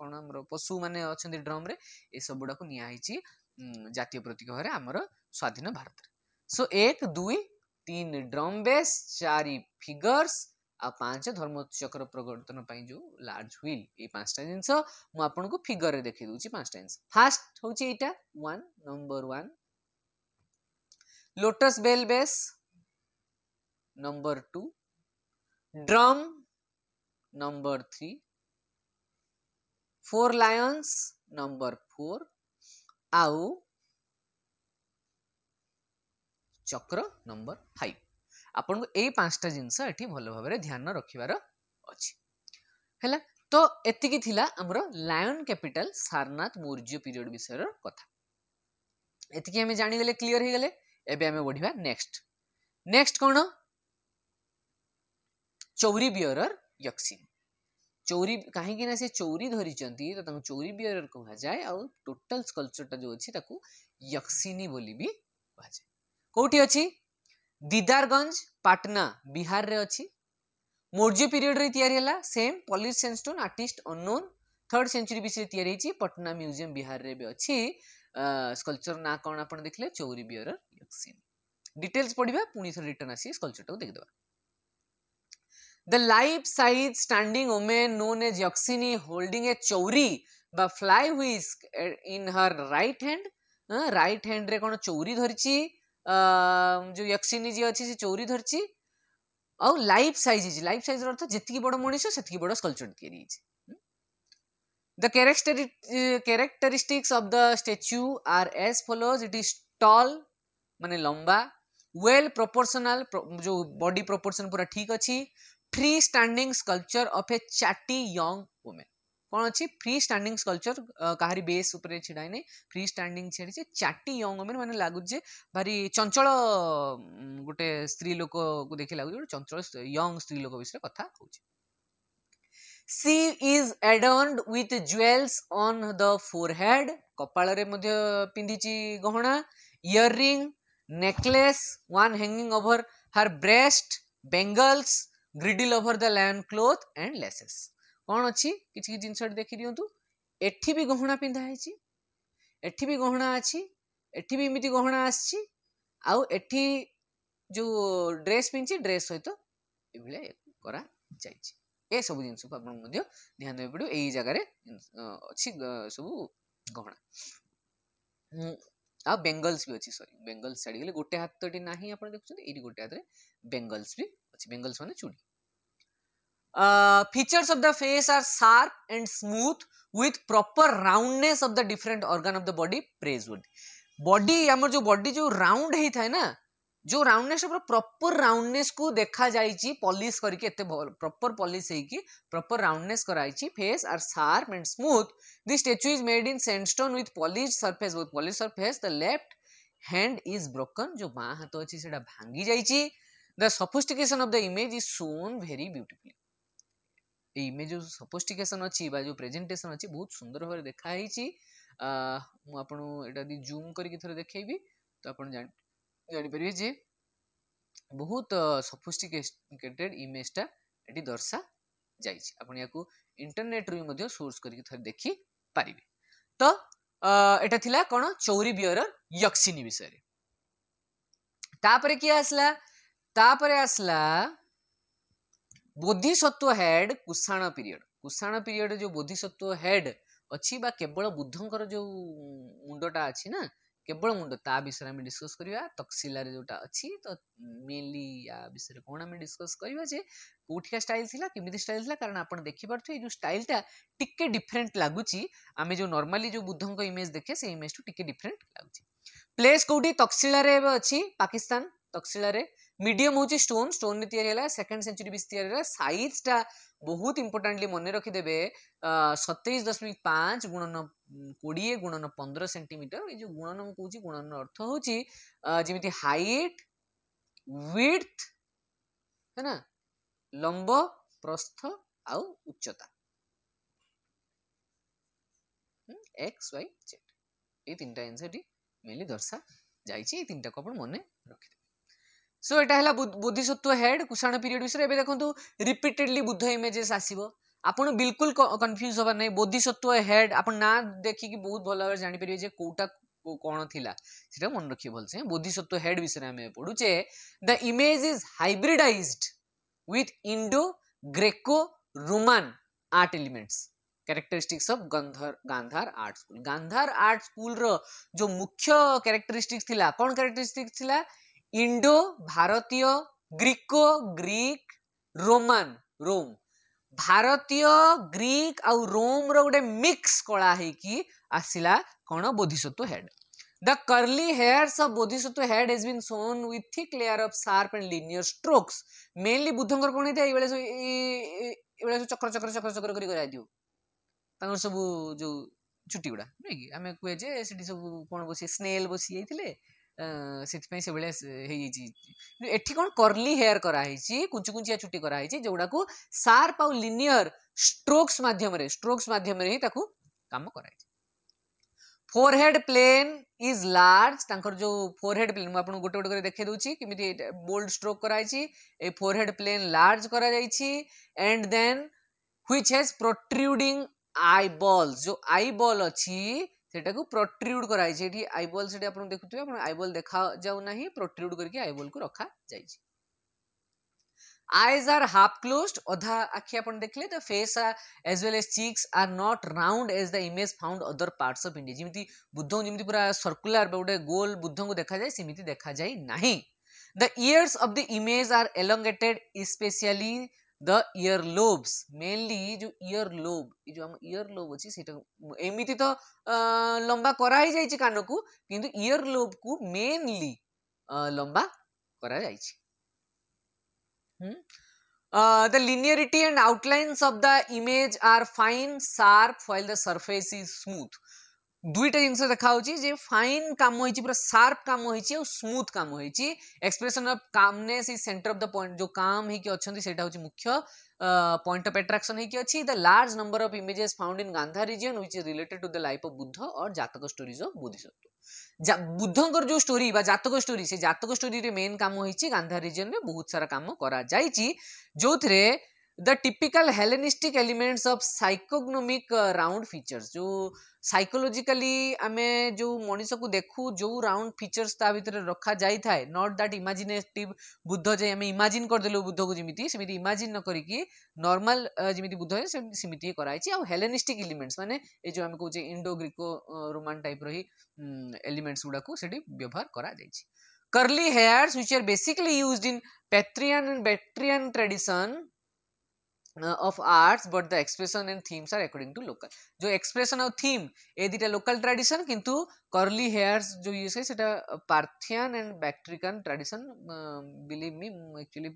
कौन आम पशु मान अच्छा ड्रम्रे सब गुडा निहाई जितिय प्रतीक भाव आम स्वाधीन भारत सो एक दुई तीन ड्रम बेस चार फिगर्स ଆଉ ପାଞ୍ଚ ଧର୍ମ ଚକ୍ର ପ୍ରବର୍ତ୍ତନ ପାଇଁ ଯେଉଁ ଲାର୍ଜ ହ୍ୱିଲ୍ ଏଇ ପାଞ୍ଚଟା ଜିନିଷ ମୁଁ ଆପଣଙ୍କୁ ଫିଗରରେ ଦେଖେଇ ଦେଉଛି ପାଞ୍ଚଟା ଜିନିଷ ଫାର୍ଷ୍ଟ ହେଉଛି ଏଇଟା one number one lotus bell base number two drum number three four lions number four आउ चक्र नंबर फाइव ଆପଣଙ୍କୁ ଏଇ ପାଞ୍ଚଟା ଜିନିଷ ଏଠି ଭଲ ଭାବରେ ଧ୍ୟାନ ରଖିବାର ଅଛି ହେଲା ତ ଏତିକି ଥିଲା ଆମର lion capital Sarnath Maurya period ବିଷୟର କଥା ଏତିକି ଆମେ ଜାଣିଗଲେ କ୍ଲିଅର ହେଇଗଲେ ଏବେ ଆମେ ବଢ଼ିବା ନେକ୍ସଟ ନେକ୍ସଟ କ'ଣ ଚୌରୀ ବିୟରର ୟକ୍ସିନ୍ ଚୌରୀ କାହିଁକି ନା ସେ ଚୌରୀ ଧରିଛନ୍ତି ତ ତାଙ୍କୁ ଚୌରୀ ବିୟରର କୁହାଯାଏ ଆଉ ଟୋଟାଲ ସ୍କଲ୍ପଚରଟା ଯେଉଁ ଅଛି ତାକୁ ୟକ୍ସିନି ବୋଲି ବି କୁହାଯାଏ କେଉଁଠି ଅଛି ଦିଦାରଗଞ୍ଜ ପାଟନା ବିହାରରେ ଅଛି ମୌର୍ଯ୍ୟ ପିରିୟଡ଼ରେ ତିଆରି ହେଲା semi polished sandstone artist unknown third century BC तैयारी होती पटना म्यूजियम बिहार में भी अच्छी स्कल्पचर ना कौन आप देखले चौरी बियर यक्सीन डिटेल्स पढ़ा पुणी थे रिटर्न आसी स्कल्पचर टाक देखदे the life size standing women known as yakshini holding a chauri बा fly whisk in her right hand right hand रे कौन चौरी धरी जो यक्सिनी जी अच्छी सी चोरी धरती आउ लाइफ साइज लाइफ साइज अर्थ जितकी बड़ मनीष से बड़ स्कल्पचर तैयारी the characteristics of the statue are as follows it is tall माने लंबा वेल प्रोपोर्शनल जो बॉडी प्रोपोर्शन पूरा ठीक अच्छी free standing sculpture of a चैटी यंग वुमेन କ'ଣ ଅଛି ଫ୍ରି ଷ୍ଟାଣ୍ଡିଂ ସ୍କଲ୍ଚର୍ କାହାରି ବେସ୍ ଉପରେ ଛିଡ଼ା ହେଇନି ଫ୍ରି ଷ୍ଟାଣ୍ଡିଂ ଛିଡ଼ିଛି ଚାଟି ୟଙ୍ଗ ଓମେନ୍ ମାନେ ଲାଗୁଛି ଯେ ଭାରି ଚଞ୍ଚଳ ଗୋଟେ ସ୍ତ୍ରୀ ଲୋକକୁ ଦେଖି ଲାଗୁଛି ଗୋଟେ ଚଞ୍ଚଳ ୟଙ୍ଗ ସ୍ତ୍ରୀ ଲୋକ ବିଷୟରେ କଥା ହେଉଛି she is adorned with jewels on the forehead କପାଳରେ ମଧ୍ୟ ପିନ୍ଧିଛି ଗହଣା earring necklace one hanging over her breast bangles girdle over the land cloth and laces କ'ଣ ଅଛି କିଛି କିଛି ଜିନିଷଟି ଦେଖିଦିଅନ୍ତୁ ଏଠି ବି ଗହଣା ପିନ୍ଧା ହେଇଛି ଏଠି ବି ଗହଣା ଅଛି ଏଠି ବି ଏମିତି ଗହଣା ଆସିଛି ଆଉ ଏଠି ଯେଉଁ ଡ୍ରେସ୍ ପିନ୍ଧିଛି ଡ୍ରେସ୍ ସହିତ ଏଭଳିଆ କରାଯାଇଛି ଏସବୁ ଜିନିଷକୁ ଆପଣଙ୍କୁ ମଧ୍ୟ ଧ୍ୟାନ ଦେବାକୁ ପଡ଼ିବ ଏଇ ଜାଗାରେ ଅଛି ସବୁ ଗହଣା ଆଉ ବେଙ୍ଗଲ୍ସ ବି ଅଛି ସରି ବେଙ୍ଗଲ୍ସ ଛାଡ଼ିଗଲେ ଗୋଟେ ହାତଟି ନାହିଁ ଆପଣ ଦେଖୁଛନ୍ତି ଏଇଠି ଗୋଟେ ହାତରେ ବେଙ୍ଗଲ୍ସ ବି ଅଛି ବେଙ୍ଗଲ୍ସ ମାନେ ଚୁଡ଼ି uh, features of the face are sharp and smooth with proper roundness of the different organ of the body praiseworthy body हमर जो body जो round ही था ना जो राउंडनेस प्रॉपर राउंडनेस को देखा जाइए पॉलिश करके एते प्रॉपर पॉलिश है प्रॉपर राउंडनेस कराई face are sharp and smooth this statue is made in sandstone with polish surface with polish surface the left hand is broken जो बाँ हाथ अच्छी भांगी जाइए the sophistication of the image is shown very beautifully image sophistication ଅଛି ବା ଯେଉଁ presentation ଅଛି ବହୁତ ସୁନ୍ଦର ଭାବରେ ଦେଖା ହେଇଛି ମୁଁ ଆପଣଙ୍କୁ ଏଇଟା ଯଦି ଜୁମ୍ କରିକି ଥରେ ଦେଖେଇବି ତ ଆପଣ ଜାଣି ଜାଣିପାରିବେ ଯେ ବହୁତ ସଫୋଷ୍ଟିକେଟେଡ୍ ଇମେଜ୍ଟା ଏଠି ଦର୍ଶା ଯାଇଛି ଆପଣ ୟାକୁ ଇଣ୍ଟରନେଟ୍ରୁ ବି ମଧ୍ୟ ସୋର୍ସ କରିକି ଥରେ ଦେଖିପାରିବେ ତ ଏଇଟା ଥିଲା କ'ଣ ଚୌରୀ ବିୟର ୟକ୍ସିନି ବିଷୟରେ ତାପରେ କିଏ ଆସିଲା ତାପରେ ଆସିଲା Bodhisattva head Kushan period Kushan period जो बोधिसत्व हेड अच्छी केवल बुद्ध जो मुंडटा अच्छी ना केवल मुंड डिस्कस करवा तकसिलारे जो अच्छी तो मेनली या विषय में कौन आम डिस्कस करवा कौटिका स्टाइल थी किमी स्टाइल थी कारण आप देखिपे जो स्टाइलटा टी डिफरेन्ट लगुच आम जो नर्माली जो बुद्ध इमेज देखे से इमेज टू टे डिफरेन्ट लगुच प्लेस कौटी तकसिलारे अच्छी पाकिस्तान तकसिलारे ମିଡିୟମ୍ ହେଉଛି ଷ୍ଟୋନ୍ ଷ୍ଟୋନ୍ରେ ତିଆରି ହେଲା ସେକେଣ୍ଡ ସେଞ୍ଚୁରୀ ବିସ୍ ତିଆରି ହେଲା ସାଇଜ୍ଟା ବହୁତ ଇମ୍ପୋର୍ଟାଣ୍ଟଲି ମନେ ରଖିଦେବେ ସତେଇଶ ଦଶମିକ ପାଞ୍ଚ ଗୁଣନ କୋଡ଼ିଏ ଗୁଣନ ପନ୍ଦର ସେଣ୍ଟିମିଟର ଏଇ ଯେଉଁ ଗୁଣନ ମୁଁ କହୁଛି ଗୁଣନର ଅର୍ଥ ହେଉଛି ଯେମିତି ହାଇଟ୍ ୱିଡ୍ଥ है ना लंब प्रस्थ आउ उच्चता एक्स वाई जेड ये तीन टा आंसर टी मेनली दर्शा जाइए तीन टाक आप मन रखिदे সো এটা হল বোধিসত্ত্ব হেড কুষাণ পিরিয়ড বিষয়ে এবার দেখুন রিপিটেডলি বুদ্ধ ইমেজেস আসব আপনার বিলকুল কনফ্যুজ হবার না বোধিসত্ত্ব হেড আপনার না দেখি বহুত ভালো ভাবে জাঁপারে যে কোটা কোণ লা সেটা মনে রাখি ভালসে বোধিসত্ত্ব হেড বিষয়ে আমি পড়ুছে the image is hybridized with Indo Greco Roman art elements characteristics of Gandhara Gandhara art school Gandhara art school रो जो मुख्य क्यारेक्टरीस्टिक्स थिला कोन क्यारेक्टरीस्टिक्स थिला इंडो भारतीय ग्रीको ग्रीक रोमन रोम भारतीय ग्रीक आउ रोम रोटे मिक्स कला है आसला कौन Bodhisattva head the curly hairs of Bodhisattva head is been shown with thick layer of sharp and linear strokes mainly Buddha कौन होता है ये सब चक्र चक्र चक्र चक्र कर सब जो चुट्टी गुड़ा नहीं कि आम कहे सब कौन बस स्नेल बस ये ସେଥିପାଇଁ ସେଭଳିଆ ହେଇଯାଇଛି ଏଠି କ'ଣ କର୍ଲି ହେୟାର କରାହେଇଛି କୁଞ୍ଚୁ କୁଞ୍ଚିଆ ଚୁଟି କରାହେଇଛି ଯେଉଁଗୁଡ଼ାକୁ ସାର୍ପ ଆଉ ଲିନିୟର ଷ୍ଟ୍ରୋକ୍ସ ମାଧ୍ୟମରେ ଷ୍ଟ୍ରୋକ୍ସ ମାଧ୍ୟମରେ ହିଁ ତାକୁ କାମ କରାଯାଇଛି ଫୋରହେଡ୍ ପ୍ଲେନ୍ ଇଜ୍ ଲାର୍ଜ ତାଙ୍କର ଯେଉଁ ଫୋରହେଡ୍ ପ୍ଲେନ୍ ମୁଁ ଆପଣଙ୍କୁ ଗୋଟେ ଗୋଟେ କରି ଦେଖାଇ ଦେଉଛି କେମିତି ବୋଲ୍ଡ ଷ୍ଟ୍ରୋକ୍ କରାଯାଇଛି ଏ ଫୋରହେଡ୍ ପ୍ଲେନ୍ ଲାର୍ଜ କରାଯାଇଛି and then which has protruding eyeball ଯେଉଁ ଆଇ ବଲ୍ ଅଛି সেটাকে প্রট্রিউড করা হয়েছে এটি আইবল সেটি আপনার দেখুথে আপনার আইবল দেখা যাও না প্রট্রিউড করি আইবল কু রখা যাই eyes are half closed adha akhi apan dekhle the face are, as well as cheeks are not round as the image found other parts of india jimiti buddha jimiti pura circular ba gote goal buddha ko dekha jai simiti dekha jai nahi the ears of the image are elongated especially the earlobes mainly যে earlobe এই যে আমার year lobe আছে সেটা এমিতি তো লম্বা করা হয়ে যাইছে কানকু কিন্তু ইয়র লোব কু মেইনলি লম্বা করা যাইছে হুম the linearity and outlines of the image are fine sharp while the surface is smooth দুইটা জিনিস দেখা হচ্ছে যে ফাইন কাম হয়েছে পুরা সার্প কাম হয়েছে আর স্মুথ কাম হয়েছে expression of calmness is centre of the point যে কাম হয়েকি অনেক সেটা হচ্ছে মুখ্য পয়েন্ট অফ আট্রাকশন হয়েকি অছি the large number of images found in Gandhara region which is related to the life of Buddha or Jataka stories of Bodhisattva বুদ্ধঙ্কর যে স্টোরি বা জাতক স্টোরি সে জাতক স্টোরি মেন কাম হয়েছে গান্ধা রিজিয়ন বহুত সারা কাম করা যাইছি যে the typical Hellenistic elements of physiognomic round features जो साइकोलॉजिकली आम जो मनीष को देखू जो राउंड फीचर्स तर रखा जाए था नॉट दैट इमाजिनेटिव बुद्ध जाए आम इमाजिन करदेलु बुद्ध को जमी इमाजिन न करके नर्माल जमी बुद्ध सेमती कराई हेलेनिस्टिक इलिमेंट्स मैंने ये जो आम कहे इंडो ग्रीको रोमान टाइप रही एलिमेंट्स गुड़ाक व्यवहार कर curly hairs which are basically used in Parthian and Bactrian tradition of arts but the expression and themes are according to local जो एक्सप्रेशन और थीम ये दुटा लोकल ट्रेडिशन किंतु curly hairs जो यूज है Parthian and Bactrian tradition believe me actually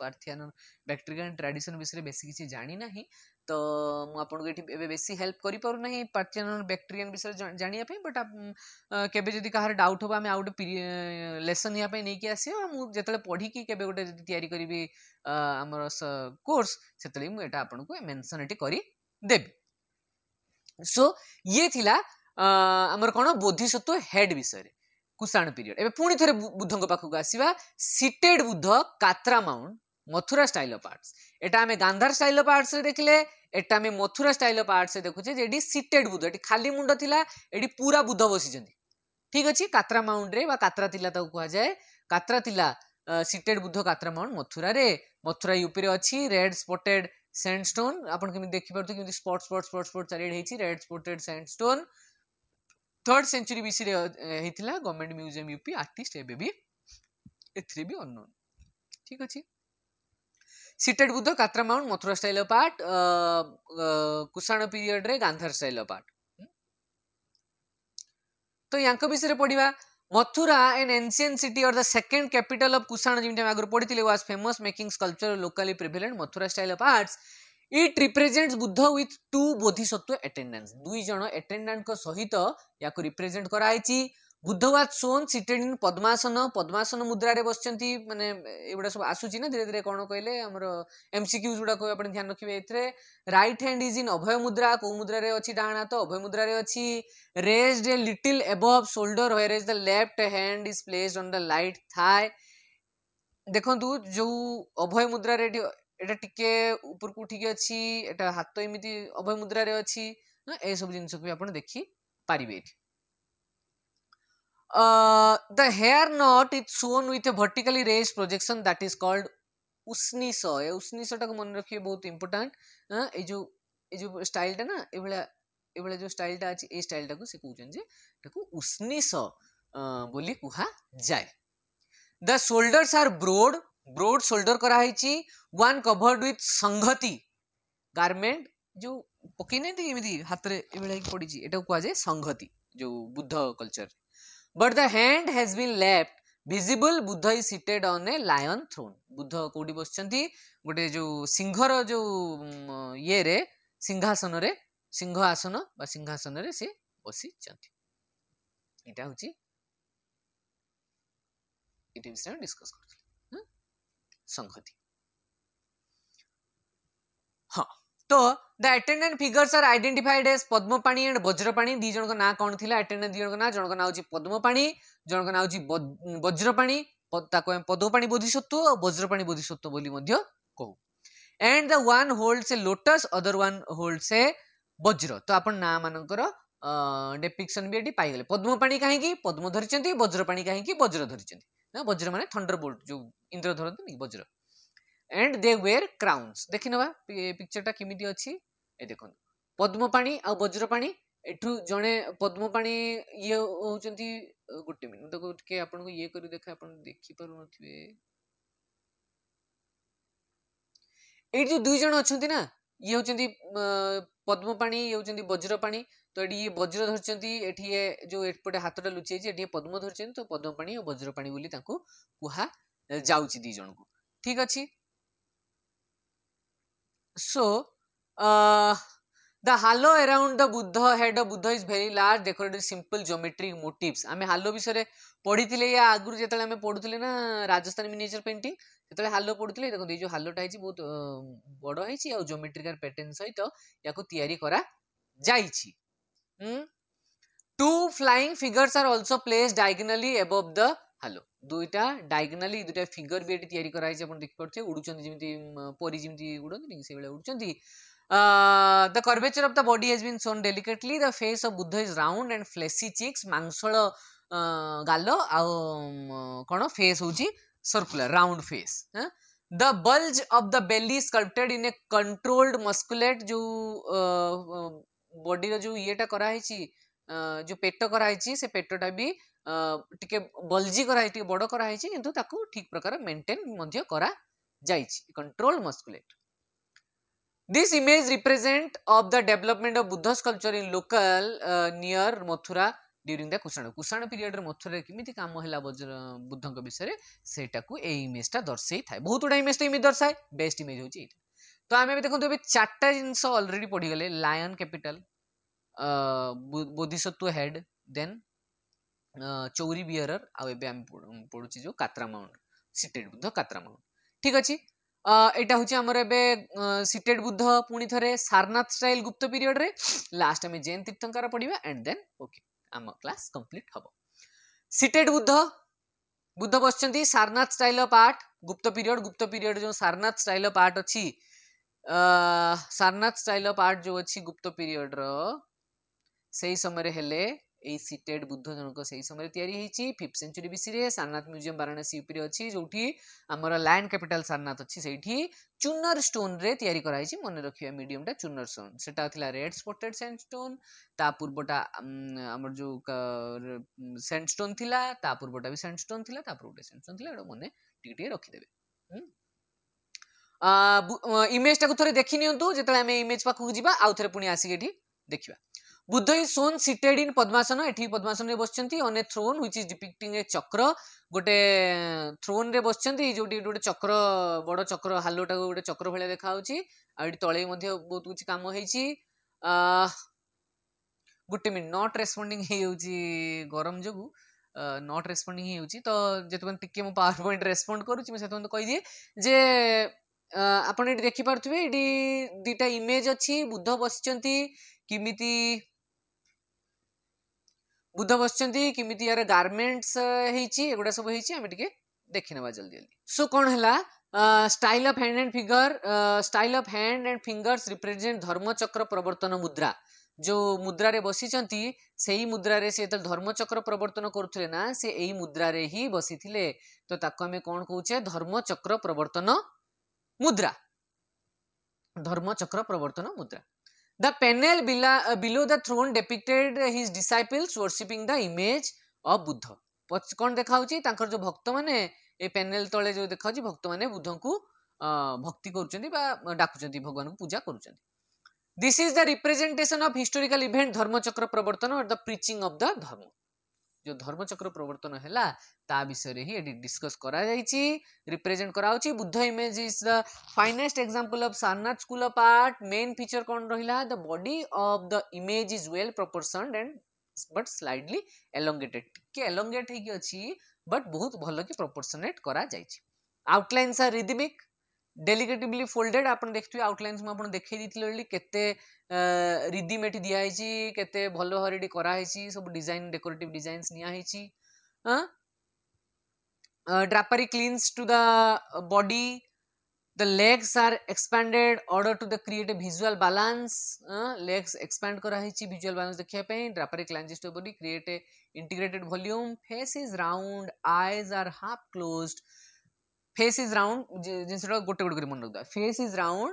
Parthian और Bactrian tradition विषय base किसी जाणी ना तो मुझे ये बेस हेल्प करना पार्थियन बैक्टेरियन विषय जानापी बट के कह डाउट हम आम आउ लेसन यहाँ नहीं कि आस पढ़ी के तैयारी करी आम कोर्स से मुझे आपको मेनसन ये करदेवी सो ये आम कौन बोधिसत्व हेड विषय कुषाण पीरियड ए पुणी थे बुद्ध पाखक आसवा seated Buddha Katra mount Mathura style of arts ଏଇଟା ଆମେ ଗାନ୍ଧାର ଷ୍ଟାଇଲ୍ ଅଫ୍ ଆର୍ଟ୍ସରେ ଦେଖିଲେ ଏଇଟା ଆମେ ମଥୁରା ଷ୍ଟାଇଲ୍ ଅଫ୍ ଆର୍ଟ୍ସରେ ଦେଖୁଛେ ଯେ ଏଠି ସିଟେଡ୍ ବୁଦ୍ଧ ଏଠି ଖାଲି ମୁଣ୍ଡ ଥିଲା ଏଠି ପୁରା ବୁଦ୍ଧ ବସିଛନ୍ତି ଠିକ୍ ଅଛି କାତ୍ରା ମାଉଣ୍ଡରେ ବା କାତ୍ରା ଥିଲା ତାକୁ କୁହାଯାଏ କାତ୍ରା ଥିଲା ସିଟେଡ୍ ବୁଦ୍ଧ କାତ୍ରା ମାଉଣ୍ଡ ମଥୁରାରେ ମଥୁରା ୟୁପିରେ ଅଛି ରେଡ୍ ସ୍ପଟେଡ୍ ସ୍ୟାଣ୍ଡ ଷ୍ଟୋନ୍ ଆପଣ କେମିତି ଦେଖିପାରୁଥିବେ କେମିତି ସ୍ପଟ୍ ସ୍ପଟ୍ ସ୍ପଟ୍ ସ୍ପଟ୍ ଚାରିଆଡ଼େ ହେଇଛି red spotted sandstone third century ବିସିରେ ହେଇଥିଲା ଗଭର୍ଣ୍ଣମେଣ୍ଟ ମ୍ୟୁଜିୟମ୍ ୟୁପି ଆର୍ଟିଷ୍ଟ ଏବେ ବି ଏଥିରେ ବି ଅନନୋନ୍ ଠିକ୍ ଅଛି ସିଟେଡ୍ ବୁଦ୍ଧ କାତ୍ରାମାଉଣ୍ଟ ମଥୁରା ଷ୍ଟାଇଲ୍ର ପାର୍ଟ କୁଷାଣ ପିରିୟଡ଼ରେ ଗାନ୍ଧାର ଷ୍ଟାଇଲ୍ର ପାର୍ଟ ତ ୟାଙ୍କ ବିଷୟରେ ପଢ଼ିବା Mathura an ancient city or the second capital of Kushan ଯେମିତି ଆମେ ଆଗରୁ ପଢ଼ିଥିଲେ was famous making sculpture locally prevalent Mathura style of arts it represent Buddha with two Bodhisattva attendance ଦୁଇ ଜଣ ଆଟେଣ୍ଡାଣ୍ଟଙ୍କ ସହିତ ୟାକୁ ରିପ୍ରେଜେଣ୍ଟ କରାଯାଇଛି बुद्धवाद सोन सिटेड इन पद्मासन पद्मासन मुद्रा बस मे एउटा सब आसु धीरे धीरे कन् कहिले आमर एमसिक्युज गुडाक आउँ ध्यान रकि right hand is in Abhaya mudra कौ मुद्रे अझ डाण हाथ तो? अभय मुद्रा अझ raise a little above shoulder where is the left hand is placed on the right thigh ଦେଖନ୍ତୁ ଯେଉଁ ଅଭୟ ମୁଦ୍ରାରେ ଏଠି ଏଟା ଟିକେ ଉପରକୁ ଉଠିକି ଅଛି ଏଟା ହାତ ଏମିତି ଅଭୟ ମୁଦ୍ରାରେ ଅଛି ଏସବୁ ଜିନିଷକୁ ବି ଆପଣ the hair knot is shown with a vertically raised projection that is called ushnisha ए उश्नीस टाक मन रखिए बहुत इम्पोर्टाट ये जो स्टाइलटा ना ये ये जो स्टाइलटा अच्छे ये स्टाइलटा को कहते हैं उश्नीस बोली कह जाए the shoulders are broad broad shoulder कराई one covered with sanghati garment जो पकई नहीं हाथ में ये पड़ी एटा कहुए संघति जो Buddha culture but the hand has been left visible buddha is seated on a lion throne Buddha କୋଉଠି ବସିଛନ୍ତି ଗୋଟେ ଯୋଉ ସିଂହର ଯୋଉ ଇଏରେ ସିଂହାସନରେ ସିଂହ ଆସନ ବା ସିଂହାସନରେ ସେ ବସିଛନ୍ତି ଏଇଟା ହଉଛି ଏଇଟା ବିଷୟରେ ଆମେ ଡିସ୍କସ୍ କରୁଥିଲେ ସଂହତି ହଁ So the attendant figures are identified as Padmapani and Bajrapani. दी जन को ना कौन थिला attendant दी जन को ना जन को ना होची Padmapani, जन को ना होची Bajrapani, ताको हम Padmapani बोधिसत्व और Bajrapani बोधिसत्व बोली मध्य कहू. And the one holds a lotus, other one holds a Bajra. तो अपन नाम मानकर ଡେପିକ୍ସନ୍ ବି ଏଠି ପାଇଗଲେ ପଦ୍ମପାଣି କାହିଁକି ପଦ୍ମ ଧରିଛନ୍ତି ବଜ୍ରପାଣି କାହିଁକି ବଜ୍ର ଧରିଛନ୍ତି ନା ବଜ୍ର ମାନେ ଥଣ୍ଡର ବୋଲ୍ଟ ଯୋଉ ଇନ୍ଦ୍ର ଧରନ୍ତିନି vajra and they wear crowns ଦେଖିନେବା ପିକ୍ଚରଟା କେମିତି ଅଛି ଏ ଦେଖନ୍ତୁ ପଦ୍ମପାଣି ଆଉ ବଜ୍ରପାଣି ଏଠୁ ଜଣେ ପଦ୍ମପାଣି ଇଏ ହେଉଛନ୍ତି ଗୋଟେ ମିନିଟ୍ ମୁଁ ତାକୁ ଟିକେ ଆପଣଙ୍କୁ ଇଏ କରି ଦେଖେ ଆପଣ ଦେଖିପାରୁନଥିବେ ଏଇଠି ଯେଉଁ ଦୁଇ ଜଣ ଅଛନ୍ତି ନା ଇଏ ହେଉଛନ୍ତି ପଦ୍ମପାଣି ଇଏ ହେଉଛନ୍ତି ବଜ୍ରପାଣି ତ ଏଠି ଇଏ ବଜ୍ର ଧରିଛନ୍ତି ଏଠି ଇଏ ଯେଉଁ ଏପଟେ ହାତଟା ଲୁଚେଇଛି ଏଠି ପଦ୍ମ ଧରିଛନ୍ତି ତ ପଦ୍ମପାଣି ଆଉ ବଜ୍ରପାଣି ବୋଲି ତାଙ୍କୁ କୁହାଯାଉଛି ଦୁଇ ଜଣଙ୍କୁ ଠିକ୍ ଅଛି So, uh, the halo around the Buddha head of Buddha is very large decorated simple geometric motifs. আমি হালো বিষয়ে পড়িଥିଲେ ୟା আগুରୁ ଯେତେବେଳେ ଆମେ ପଢୁଥିଲେ ନା ରାଜସ୍ଥାନ ମିନିଏଚର ପେଣ୍ଟିଂ ସେତେବେଳେ ହାଲୋ ପଢୁଥିଲେ ଦେଖନ୍ତୁ ଏଇ ଯେଉଁ ହାଲୋଟା ହେଇଛି ବହୁତ ବଡ଼ ହେଇଛି ଆଉ ଜୋମେଟ୍ରିକାଲ ପ୍ୟାଟର୍ନ ସହିତ ୟାକୁ ତିଆରି କରାଯାଇଛି two flying figures are also place diagonally above the halo दुईटा डायगनाली दुटा फिंगर बेड या देखिपे उड़ूं जमी पोरी जमी उड़ी से उड़ूं the curvature of the body has been shown delicately the face of Buddha is round and fleshy cheeks मंसल गाल आ फेस हूँ circular round face the bulge of the belly sculpted in a controlled musculature जो body रो ये कराई जो पेट कराई पेटटा भी ଟିକେ ବଲ୍ଜି କରାହେଇଛି ଟିକେ ବଡ଼ କରାହେଇଛି କିନ୍ତୁ ତାକୁ ଠିକ୍ ପ୍ରକାର ମେଣ୍ଟେନ୍ ମଧ୍ୟ କରାଯାଇଛି control musculature this image represent of the development of Buddha sculpture in local near Mathura during the Kushan Kushan ପିରିୟଡ଼ରେ ମଥୁରାରେ କେମିତି କାମ ହେଲା ବୁଦ୍ଧଙ୍କ ବିଷୟରେ ସେଇଟାକୁ ଏଇ ଇମେଜ୍ଟା ଦର୍ଶାଇଥାଏ ବହୁତ ଗୁଡ଼ା ଇମେଜ୍ ତ ଇମେଜ୍ ଦର୍ଶାଏ ବେଷ୍ଟ ଇମେଜ୍ ହେଉଛି ଏଇଟା ତ ଆମେ ଏବେ ଦେଖନ୍ତୁ ଏବେ ଚାରିଟା ଜିନିଷ ଅଲରେଡ଼ି ପଢ଼ିଗଲେ lion capital Bodhisattva head then chauri ବିହାରର ଆଉ ଏବେ ଆମେ ପଢ଼ୁଛି ଯେଉଁ କାତ୍ରାମାଉଣ୍ଟ ସିଟେଡ଼ ବୁଦ୍ଧ କାତ୍ରାମାଉଣ୍ଟ ଠିକ୍ ଅଛି ଏଇଟା ହେଉଛି ଆମର ଏବେ ସିଟେଡ଼ ବୁଦ୍ଧ ପୁଣି ଥରେ ସାରନାଥ ଷ୍ଟାଇଲ୍ ଗୁପ୍ତ ପିରିୟଡ଼ରେ ଲାଷ୍ଟ ଆମେ ଜୈନ ତୀର୍ଥଙ୍କର ପଢ଼ିବା ଆଣ୍ଡ ଦେନ୍ ଓକେ ଆମ କ୍ଲାସ୍ କମ୍ପ୍ଲିଟ୍ ହେବ ସିଟେଡ଼ ବୁଦ୍ଧ ବୁଦ୍ଧ ବସିଛନ୍ତି ସାରନାଥ ଷ୍ଟାଇଲ୍ର part Gupta period Gupta period ଯେଉଁ ସାରନାଥ ଷ୍ଟାଇଲ୍ର ପାର୍ଟ ଅଛି ସାରନାଥ ଷ୍ଟାଇଲ୍ର ପାର୍ଟ ଯେଉଁ ଅଛି ଗୁପ୍ତ ପିରିୟଡ଼ର ସେହି ସମୟରେ ହେଲେ এই ସିଟେଡ୍ ବୁଦ୍ଧ ଜଣକ ସେହି ସମୟରେ ତିଆରି ହେଇଛି ଫିଫ୍ଥ ସେଞ୍ଚୁରୀ ବିସିରେ ସାରନାଥ ମ୍ୟୁଜିୟମ୍ ବାରାଣାସୀ ୟୁପିରେ ଅଛି ଯେଉଁଠି ଆମର ଲ୍ୟାଣ୍ଡ କ୍ୟାପିଟାଲ୍ ସାରନାଥ ଅଛି ସେଇଠି ଚୁନର ଷ୍ଟୋନ୍ରେ ତିଆରି କରାହେଇଛି ମନେ ରଖିବା ମିଡ଼ିୟମ୍ଟା ଚୁନର ଷ୍ଟୋନ୍ ସେଟା ଥିଲା ରେଡ୍ ସ୍ପଟେଡ୍ ସେଣ୍ଡ ଷ୍ଟୋନ୍ ତା ପୂର୍ବଟା ଆମର ଯେଉଁ ସେଣ୍ଡ ଷ୍ଟୋନ୍ ଥିଲା ତା ପୂର୍ବଟା ବି ସେଣ୍ଡ ଷ୍ଟୋନ୍ ଥିଲା ତା ପୂର୍ବଟା ସେଣ୍ଡ ଷ୍ଟୋନ୍ ଥିଲା ଏଇଟା ମନେ ଟିକେ ଟିକେ ରଖିଦେବେ ଇମେଜଟାକୁ ଥରେ ଦେଖି ନିଅନ୍ତୁ ଯେତେବେଳେ ଆମେ ଇମେଜ ପାଖକୁ ଯିବା ଆଉ ଥରେ ପୁଣି ଆସିକି ଏଠି ଦେଖିବା Buddha is shown seated in padmasana ये पद्मासन रे बसचंती ऑन थ्रोन हुई इज डिपिक्टिंग ए चक्र गोटे थ्रोन रे बस जोटी गोटे चक्र बड़ चक्र हालोटा गोटे चक्र भलिया देखा होची आ बहुत कुछ कम हो गोटे मिनट नट रेस्पोंडिंग गरम जो नट रेस्पोंडिंग तो जो टिके मो पावर पॉइंट रेस्पंड कर मैं सेतबन कहि दिए जे आपण एटी देखि पारथुबे इमेज अच्छी बुद्ध बस किमिति बुद्ध बसमती यार गारमेंट्स एगुड़ा सब होती देखने जल्दी जल्दी सो कौन है style of hand and figure style of hand and fingers represent Dharmachakra pravartana mudra जो मुद्रा रे बसी से ही मुद्रा रे से धर्मचक्र प्रवर्तन करुले ना से यही मुद्रा रे ही बसी थे तो आम कौन कौचे धर्मचक्र प्रवर्तन मुद्रा धर्मचक्र प्रवर्तन मुद्रा The panel below the throne depicted his disciples worshipping the image of Buddha. କ'ଣ ଦେଖାଉଛି ତାଙ୍କର ଯେଉଁ ଭକ୍ତମାନେ ଏ ପ୍ୟାନେଲ ତଳେ ଯେଉଁ ଦେଖାଉଛି ଭକ୍ତମାନେ ବୁଦ୍ଧଙ୍କୁ ଭକ୍ତି କରୁଛନ୍ତି ବା ଡାକୁଛନ୍ତି ଭଗବାନଙ୍କୁ ପୂଜା କରୁଛନ୍ତି this is the representation of historical event Dharmachakra pravartana or the ପ୍ରିଚିଂ of the ଧର୍ମ ଯେଉଁ ଧର୍ମଚକ୍ର ପ୍ରବର୍ତ୍ତନ ହେଲା ତା ବିଷୟରେ ହିଁ ଏଠି ଡିସ୍କସ୍ କରାଯାଇଛି ରିପ୍ରେଜେଣ୍ଟ କରାହେଉଛି Buddha image is the finest example of Sarnath school of art main feature କ'ଣ ରହିଲା the body of the image is well proportioned and but slightly elongated ଟିକେ ଏଲଙ୍ଗେଟ୍ ହେଇକି ଅଛି ବଟ୍ ବହୁତ ଭଲକି ପ୍ରପୋର୍ସନେଟ୍ କରାଯାଇଛି ଆଉଟଲାଇନ୍ସ ଆର୍ ରିଦିମିକ୍ ডেলিকেটিভলি ফোল্ডেড আপনার দেখবে আউটলাইন্স মু আপনার দেখাই দিয়েছিল অলরেডি কেতে রিদিম এটি দিয়া হয়েছি কেতে ভালো ভাবে এটি করা হয়েছি সব ডিজাইন ডেকোরেটিভ ডিজাইনস নিয়া হয়েছি হ্যাঁ drapery cleans to the body the legs are expanded order to the create a visual balance uh, legs expand करा है visual balance देखिए पे drapery cleanses to body create a integrated volume face is round eyes are half closed face is round জিনিসটা গোটে গোটে করে মনে রাখবা face is round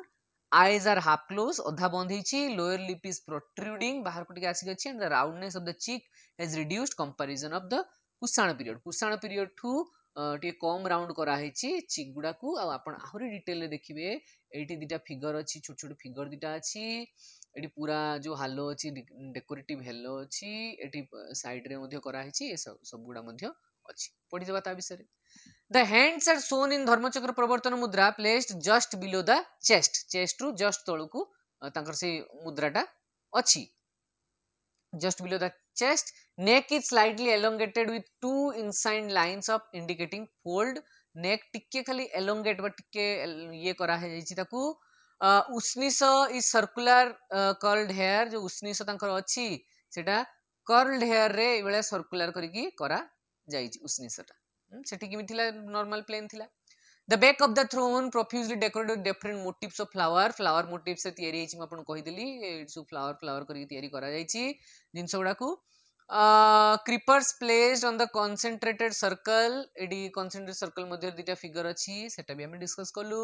eyes are half close অধা বন্ধ হয়েছি লোয়ার লিপ ইজ প্রোট্রুডিং বাহারকু টিকে আসিকি অছি the roundness of the cheek has reduced comparison of the Kushan period କୁଷାଣ ପିରିୟଡ଼ଠୁ ଟିକେ କମ୍ ରାଉଣ୍ଡ କରାହେଇଛି ଚିକ୍ ଗୁଡ଼ାକୁ ଆଉ ଆପଣ ଆହୁରି ଡିଟେଲରେ ଦେଖିବେ ଏଇଠି ଦୁଇଟା ଫିଗର ଅଛି ଛୋଟ ଛୋଟ ଫିଗର ଦୁଇଟା ଅଛି ଏଠି ପୁରା ଯେଉଁ ହାଲୋ ଅଛି ଡେକୋରେଟିଭ୍ ହେଲୋ ଅଛି ଏଠି ସାଇଡ଼୍ରେ ମଧ୍ୟ କରାହେଇଛି ଏ ସବୁଗୁଡ଼ା ମଧ୍ୟ ଅଛି ପଢ଼ିଦେବା ତା ବିଷୟରେ the hands are shown in Dharmachakra pravartana mudra placed just below the chest ଚେଷ୍ଟରୁ ଜଷ୍ଟ ତଳକୁ ତାଙ୍କର ସେଇ ମୁଦ୍ରାଟା ଅଛି just below the chest neck is slightly elongated with two inside lines of indicating fold neck टिके खाली elongate बा टिके ये करा है जाइछि ताकू ushnisha is circular curled hair जो उस्निस तांकर अछि सेटा कर्ल्ड हेयर रे इबेले सर्कुलर करिकि करा ଯାଇଛି ଉଷ୍ଣେଶଟା ସେଠି କେମିତି ଥିଲା ନର୍ମାଲ ପ୍ଲେନ୍ ଥିଲା the back of the throne profusely decorated different motifs of flower flower ମୋଟିଭ୍ସରେ ତିଆରି ହେଇଛି ମୁଁ ଆପଣଙ୍କୁ କହିଦେଲି ସବୁ ଫ୍ଲାୱାର ଫ୍ଲାୱାର କରିକି ତିଆରି କରାଯାଇଛି ଜିନିଷ ଗୁଡ଼ାକୁ creepers placed on the concentrated circle ଏଠି କନସେନ୍ଟ୍ରେଟ୍ ସର୍କଲ୍ ମଧ୍ୟରେ ଦୁଇଟା ଫିଗର ଅଛି ସେଟା ବି ଆମେ ଡିସ୍କସ୍ କଲୁ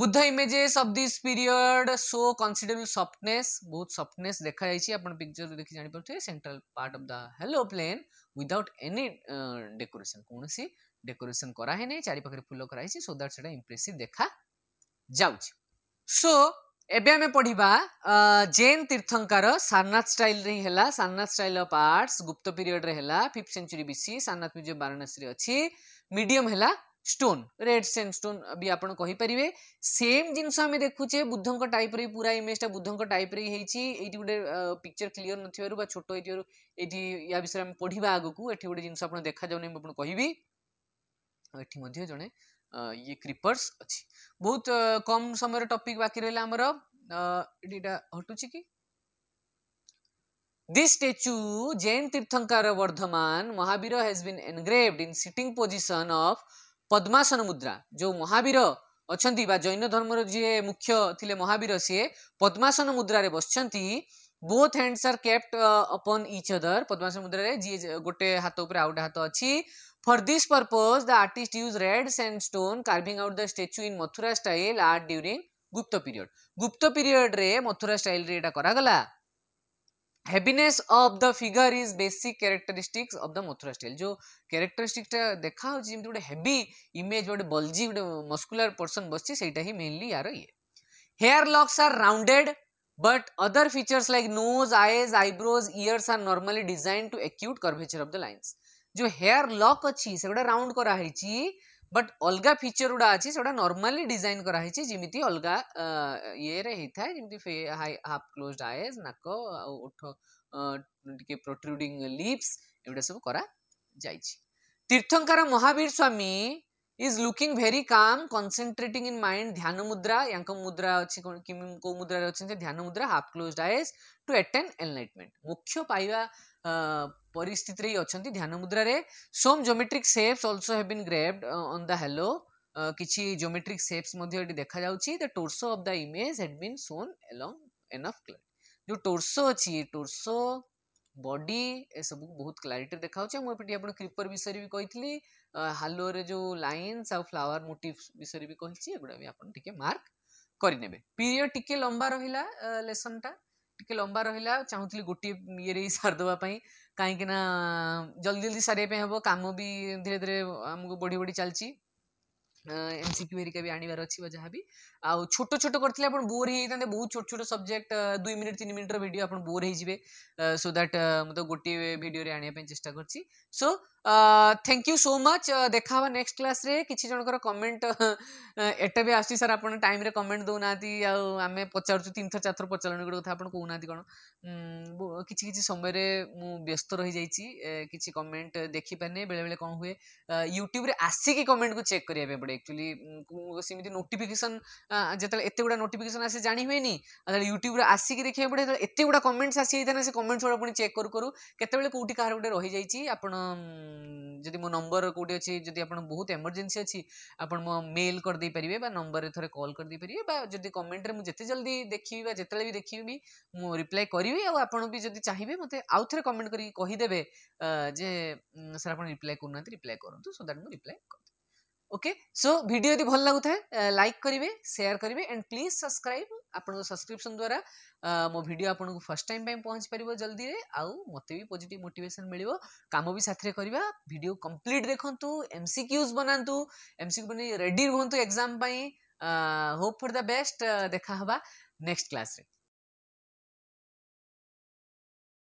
Buddha images of this period show considerable softness বহুত সফটনেস দেখা যাইছি আপনার পিকচর দেখি জাঁপারে central part of the halo plain without any decoration কৌশি ডেকোরেসন করা হয়ে নাই চারিপাখে ফুল করা হয়েছে সো দ্যাট সেটা ইম্প্রেসিভ দেখা যাচ্ছে সো এবে আমি পড়া জেন তীর্থঙ্কার সারনাথ স্টাইলরে হি হেলা Sarnath style of arts Gupta পিরিয়ডরে হেলা fifth century BC Sarnath museum ବାରାଣାସୀରେ ଅଛି ମିଡିୟମ୍ ହେଲା स्टोन रेड सेम स्टोन भी आप कहींपर सेम जिन आम देखुचे बुद्ध टाइप रे पूरा इमेजा बुद्ध टाइप रही गोटे पिक्चर क्लीयर नोट छोट ये या विषय पढ़ा आग को ये गोटे जिन देखा जाऊनी मुझे कहि ये जड़े ये क्रिपर्स अच्छी बहुत कम समय टपिक बाकी रहा आमर यहाँ हटुच कि This statue, Jain tirthankara Vardhaman Mahavir has been engraved in sitting position of padmasana mudra ଯେଉଁ ମହାବୀର ଅଛନ୍ତି ବା ଜୈନ ଧର୍ମର ଯିଏ ମୁଖ୍ୟ ଥିଲେ ମହାବୀର ସିଏ ପଦ୍ମାସନ ମୁଦ୍ରାରେ ବସିଛନ୍ତି both hands are kept upon each other padmasana ମୁଦ୍ରାରେ ଯିଏ ଗୋଟେ ହାତ ଉପରେ ଆଉ ଗୋଟେ ହାତ ଅଛି for this purpose the artist use red sandstone carving out the statue in Mathura style art during Gupta period Gupta ପିରିୟଡ଼ରେ ମଥୁରା ଷ୍ଟାଇଲ୍ରେ ଏଇଟା କରାଗଲା heaviness of the figure is basic characteristics of the Mathura style जो क्यारेक्टरीस्टिक्सटा देखा जमी गोटे हेवी इमेज गोटे बल्जी गोटे मस्कुलर पर्सन बसची ही मेनली यार ये hair locks are rounded but other features like nose eyes eyebrows ears are normally design to acute curvature of the lines जो हेयर लक अच्छी से गोटे राउंड करा ବଟ୍ ଅଲଗା ଫିଚର ଗୁଡ଼ା ଅଛି ସେଗୁଡ଼ା ନର୍ମାଲି ଡିଜାଇନ୍ କରାହେଇଛି ଯେମିତି ଅଲଗା ଇଏରେ ହେଇଥାଏ ଯେମିତି ହାଫ୍ କ୍ଲୋଜ୍ ଆଇଜ୍ ନାକ ଆଉ ଓଠ ଟିକେ ପ୍ରୋଟ୍ରୁଡିଂ ଲିପ୍ସ ଏଗୁଡ଼ା ସବୁ କରାଯାଇଛି tirthankara Mahavir Swami is looking very calm concentrating in mind ଧ୍ୟାନ ମୁଦ୍ରା ୟାଙ୍କ ମୁଦ୍ରା ଅଛି କେଉଁ ମୁଦ୍ରାରେ ଅଛନ୍ତି dhyana mudra half close eyes to attain enlightenment ମୋକ୍ଷ ପାଇବା परिस्थिति अच्छा ध्यान मुद्रा रे some geometric shapes also have been graved on the halo किसी जोमेट्रिक सेप्स देखा जा torso of the image had been shown along enough clad जो टोर्सो अच्छी टोर्सो बॉडी ए सब बहुत क्लारिटी देखा मुझे आप क्रीपर विषय भी कही हालो रे जो लाइन्स आ फ्लावर मोटिव विषय भी कही एगुड़ा भी आप मार्क କରିନେବେ ପିରିୟଡ଼ ଟିକେ ଲମ୍ବା ରହିଲା ଲେସନଟା ଟିକେ ଲମ୍ବା ରହିଲା ଚାହୁଁଥିଲି ଗୋଟିଏ ଇଏରେ ହିଁ ସାରିଦେବା ପାଇଁ କାହିଁକିନା ଜଲ୍ଦି ଜଲ୍ଦି ସାରିବା ପାଇଁ ହେବ କାମ ବି ଧୀରେ ଧୀରେ ଆମକୁ ବଢ଼ି ବଢ଼ି ଚାଲିଛି ଏମ୍ ସି କ୍ୟୁ ହେରିକା ବି ଆଣିବାର ଅଛି ବା ଯାହା ବି ଆଉ ଛୋଟ ଛୋଟ କରିଥିଲେ ଆପଣ ବୋର୍ ହେଇଯାଇଥାନ୍ତେ ବହୁତ ଛୋଟ ଛୋଟ ସବଜେକ୍ଟ ଦୁଇ ମିନିଟ୍ ତିନି ମିନିଟ୍ର ଭିଡ଼ିଓ ଆପଣ ବୋର୍ ହେଇଯିବେ ସୋ ଦ୍ୟାଟ୍ ମୁଁ ତ ଗୋଟିଏ ଭିଡ଼ିଓରେ ଆଣିବା ପାଇଁ ଚେଷ୍ଟା କରିଛି ସୋ থ্যাংক ইউ সো মচ দেখা হওয়া নেক্সট ক্লাসে কিছু জনকর কমেন্ট এটা বি আসছি স্যার আপনার টাইমে কমেন্ট দেউনা আমি পচারুছু তিন থর চার থর পচারণে গোটে কথা আপনার কৌনা কোণ কিছু কিছু সময়ের মু ব্যস্ত রয়ে যাই কিছু কমেন্ট দেখিপারে বেড়ে বেড়ে কম হুয়ে ইউট্যুব্রে আসিকি কমেন্ট কু চেক করা পড়ে একচুয়ালি সেমি নোটিফিকেসন যেত এত গুড়া নোটিফিকেসন আসে জাঁ হুয়ে নি ইউট্যুব্রে আসিকি দেখা পড়ে এত গুড়া কমেন্টস আসি যাই সে কমেন্টস গুড়া পুঁ চেক করু করু কেতবে কোটি কাহার গোটে রয়ে যাই আপনার ଯଦି ମୋ ନମ୍ବର କେଉଁଠି ଅଛି ଯଦି ଆପଣ ବହୁତ ଏମର୍ଜେନ୍ସି ଅଛି ଆପଣ ମୋ ମେଲ୍ କରିଦେଇପାରିବେ ବା ନମ୍ବରରେ ଥରେ କଲ୍ କରିଦେଇପାରିବେ ବା ଯଦି କମେଣ୍ଟରେ ମୁଁ ଯେତେ ଜଲ୍ଦି ଦେଖିବି ବା ଯେତେବେଳେ ବି ଦେଖିବି ମୁଁ ରିପ୍ଲାଏ କରିବି ଆଉ ଆପଣ ବି ଯଦି ଚାହିଁବେ ମୋତେ ଆଉ ଥରେ କମେଣ୍ଟ କରିକି କହିଦେବେ ଯେ ସାର୍ ଆପଣ ରିପ୍ଲାଏ କରୁନାହାନ୍ତି ରିପ୍ଲାଏ କରନ୍ତୁ ସୋ ଦ୍ୟାଟ୍ ମୁଁ ରିପ୍ଲାଏ କରିଦେବି ओके सो भिड यदि भल लगुए लाइक करेंगे सेयार करेंगे एंड प्लीज सब्सक्राइब आप सब्सक्रिप्सन द्वारा मो भिड आपन फर्स्ट टाइम पहुँच पार जल्दी आउ मत भी पजिट मोटेसन मिल कम भी साथ भिड कम्प्लीट देखु एम सिक्यूज बनातु एम सिक्यू बन रेडी रुहतु exam hope for the best देखा नेक्स्ट क्लास